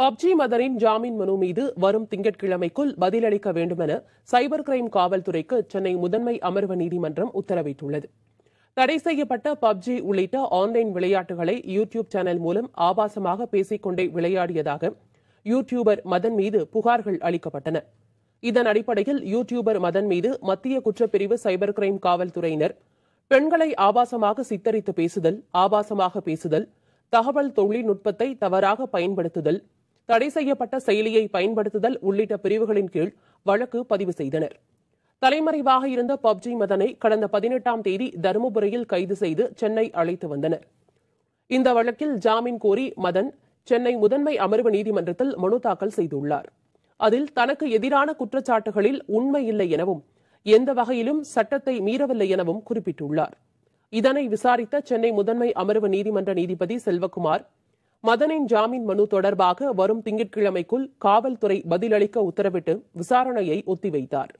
PUBG மதரின் ஜாமீன் மனு மீது வரும் திங்கட்கிழமைக்குள் பதிலளிக்க வேண்டுமென சைபர் கிரைம் காவல்துறைக்கு சென்னை முதன்மை அமர்வு நீதிமன்றம் உத்தரவிட்டுள்ளது தடை செய்யப்பட்ட பப்ஜி உள்ளிட்ட ஆன்லைன் விளையாட்டுகளை யூ டியூப் சேனல் மூலம் ஆபாசமாக பேசிக்கொண்டே விளையாடியதாக யூ டியூபர் மதன் மீது புகார்கள் அளிக்கப்பட்டன இதன் அடிப்படையில் யூ டியூபர் மதன் மீது மத்திய குற்றப்பிரிவு சைபர் கிரைம் காவல்துறையினர் பெண்களை ஆபாசமாக சித்தரித்து பேசுதல் ஆபாசமாக பேசுதல் தகவல் தொழில்நுட்பத்தை தவறாக பயன்படுத்துதல் தடை செய்யப்பட்ட செயலியை பயன்படுத்துதல் உள்ளிட்ட பிரிவுகளின் கீழ் வழக்கு பதிவு செய்தனர் தலைமறைவாக இருந்த பப்ஜி மதனை கடந்த பதினெட்டாம் தேதி தருமபுரியில் கைது செய்து சென்னை அழைத்து வந்தனர் இந்த வழக்கில் ஜாமீன் கோரி மதன் சென்னை முதன்மை அமர்வு நீதிமன்றத்தில் மனு தாக்கல் செய்துள்ளார் அதில் தனக்கு எதிரான குற்றச்சாட்டுகளில் உண்மை இல்லை எனவும் எந்த வகையிலும் சட்டத்தை மீறவில்லை எனவும் குறிப்பிட்டுள்ளார் இதனை விசாரித்த சென்னை முதன்மை அமர்வு நீதிமன்ற நீதிபதி செல்வகுமார் மதனின் ஜாமீன் மனு தொடர்பாக வரும் திங்கட்கிழமைக்குள் காவல்துறை பதிலளிக்க உத்தரவிட்டு விசாரணையை ஒத்திவைத்தாா்